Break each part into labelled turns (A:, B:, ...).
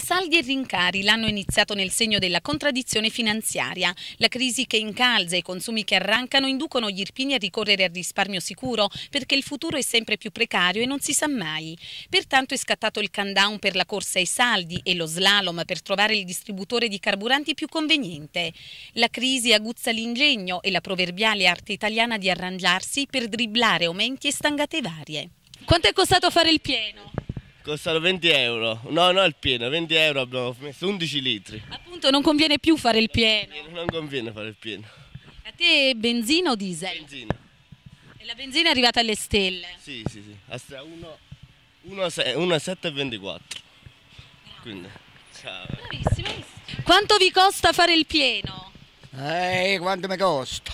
A: Saldi e rincari l'hanno iniziato nel segno della contraddizione finanziaria. La crisi che incalza e i consumi che arrancano inducono gli irpini a ricorrere al risparmio sicuro perché il futuro è sempre più precario e non si sa mai. Pertanto è scattato il countdown per la corsa ai saldi e lo slalom per trovare il distributore di carburanti più conveniente. La crisi aguzza l'ingegno e la proverbiale arte italiana di arrangiarsi per dribblare aumenti e stangate varie. Quanto è costato fare il pieno?
B: Costato 20 euro. No, no, il pieno, 20 euro abbiamo messo 11 litri.
A: Appunto, non conviene più fare il pieno.
B: Non conviene fare il pieno.
A: A te benzina o diesel? Benzina. E la benzina è arrivata alle stelle?
B: Sì, sì, sì. A 24.
C: Quindi, ciao. Bravissimo.
A: Quanto vi costa fare il pieno? Eh, quanto mi costa?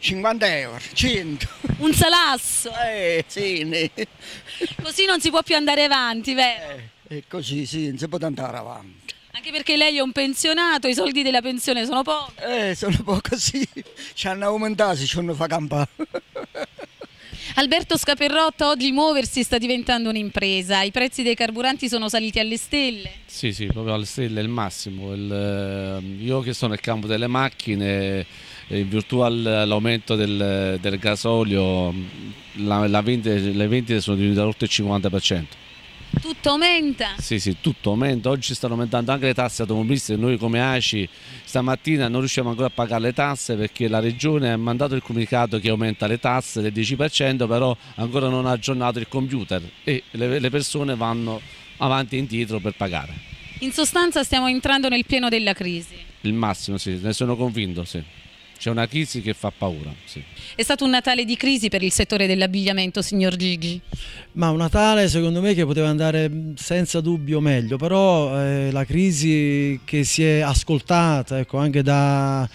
A: 50 euro, 100. Un salasso. Eh, sì. Ne. Così non si può più andare avanti, vero? Eh, è così, sì,
D: non si può andare avanti.
A: Anche perché lei è un pensionato, i soldi della pensione sono pochi. Eh,
D: sono pochi, sì. Ci hanno aumentato, ci hanno fatto campare.
A: Alberto Scaperrotta, oggi muoversi sta diventando un'impresa. I prezzi dei carburanti sono saliti alle stelle.
B: Sì, sì, proprio alle stelle, il massimo. Il, ehm, io che sono nel campo delle macchine in virtù dell'aumento del, del, gasolio la, la vendite, le vendite sono diminuite oltre il 50%.
A: Tutto aumenta?
B: Sì, sì, tutto aumenta. Oggi stanno aumentando anche le tasse automobilistiche. Noi come ACI stamattina non riusciamo ancora a pagare le tasse perché la Regione ha mandato il comunicato che aumenta le tasse del 10%, però ancora non ha aggiornato il computer e le, le persone vanno avanti e indietro per pagare.
A: In sostanza stiamo entrando nel pieno della crisi?
B: Il massimo, sì, ne sono convinto,
D: sì c'è una crisi che fa paura. Sì.
A: È stato un Natale di crisi per il settore dell'abbigliamento, signor Gigi?
D: Ma un Natale secondo me che poteva andare mm, senza dubbio meglio, però eh, la crisi che si è ascoltata ecco, anche da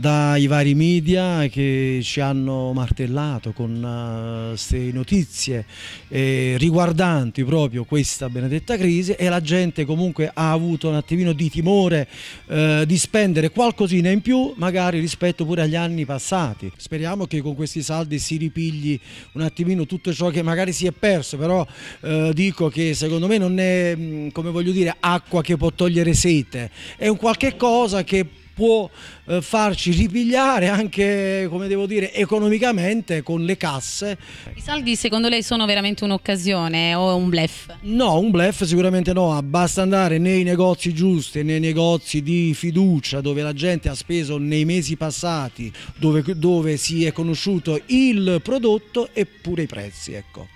D: dai vari media che ci hanno martellato con queste eh, uh, notizie eh, riguardanti proprio questa benedetta crisi e la gente comunque ha avuto un attimino di timore eh, di spendere qualcosina in più magari rispetto pure agli anni passati. Speriamo che con questi saldi si ripigli un attimino tutto ciò che magari si è perso, però eh, dico che secondo me non è, mm, come voglio dire, acqua che può togliere sete, è un qualche cosa che può eh, farci ripigliare anche, come devo dire, economicamente con le casse.
A: I saldi secondo lei sono veramente un'occasione o un blef? No, un blef sicuramente no, basta
D: andare nei negozi giusti, nei negozi di fiducia dove la gente ha speso nei mesi passati, dove, dove si è conosciuto il prodotto eppure i prezzi. Ecco.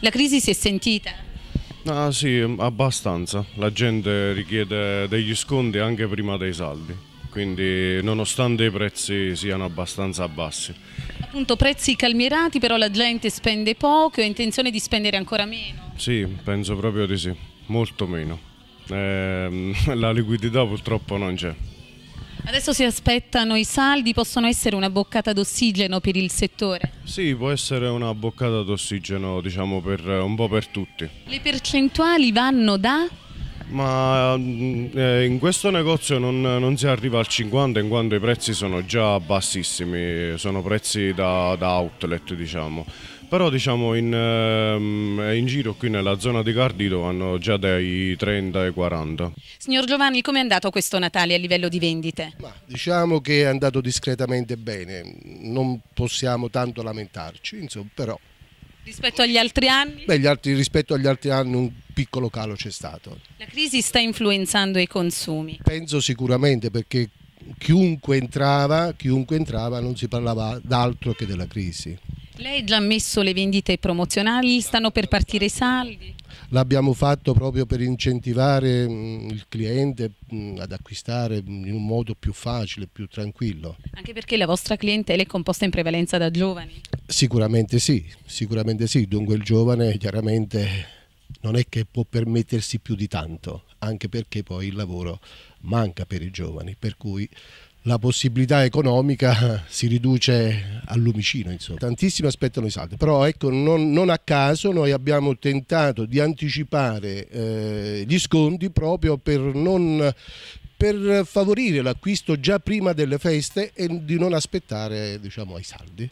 A: La crisi si è sentita?
C: Ah sì, abbastanza. La gente richiede degli sconti anche prima dei saldi, quindi nonostante i prezzi siano abbastanza bassi.
A: Appunto prezzi calmierati, però la gente spende poco ha intenzione di spendere ancora meno.
C: Sì, penso proprio di sì, molto meno. Eh, la liquidità purtroppo non c'è.
A: Adesso si aspettano i saldi, possono essere una boccata d'ossigeno per il settore?
C: Sì, può essere una boccata d'ossigeno diciamo, un po' per tutti.
A: Le percentuali vanno da?
C: Ma mm, eh, in questo negozio non, non, si arriva al 50 in quanto i prezzi sono già bassissimi, sono prezzi da, da outlet diciamo però diciamo in, ehm, in, giro qui nella zona di Cardito vanno già dai 30 ai 40.
A: Signor Giovanni, come è andato questo Natale a livello di vendite? Ma,
C: diciamo che
B: è andato discretamente bene, non possiamo tanto lamentarci, insomma, però...
A: Rispetto agli altri anni?
B: Beh, gli altri, rispetto agli altri anni un piccolo calo c'è stato.
A: La crisi sta influenzando i consumi? Penso
B: sicuramente perché chiunque entrava, chiunque entrava non si parlava d'altro che della crisi.
A: Lei ha già messo le vendite promozionali, stanno per partire i saldi?
B: L'abbiamo fatto proprio per incentivare mm, il cliente mm, ad acquistare in un modo più facile, più tranquillo.
A: Anche perché la vostra clientela è composta in prevalenza da giovani?
B: Sicuramente sì, sicuramente sì. Dunque il giovane chiaramente non è che può permettersi più di tanto, anche perché poi il lavoro manca per i giovani, per cui la possibilità economica si riduce al lumicino. Insomma. Tantissimi aspettano i saldi, però ecco, non, non a caso noi abbiamo tentato di anticipare eh, gli sconti proprio per, non, per favorire l'acquisto già prima delle feste e di non aspettare diciamo, ai saldi.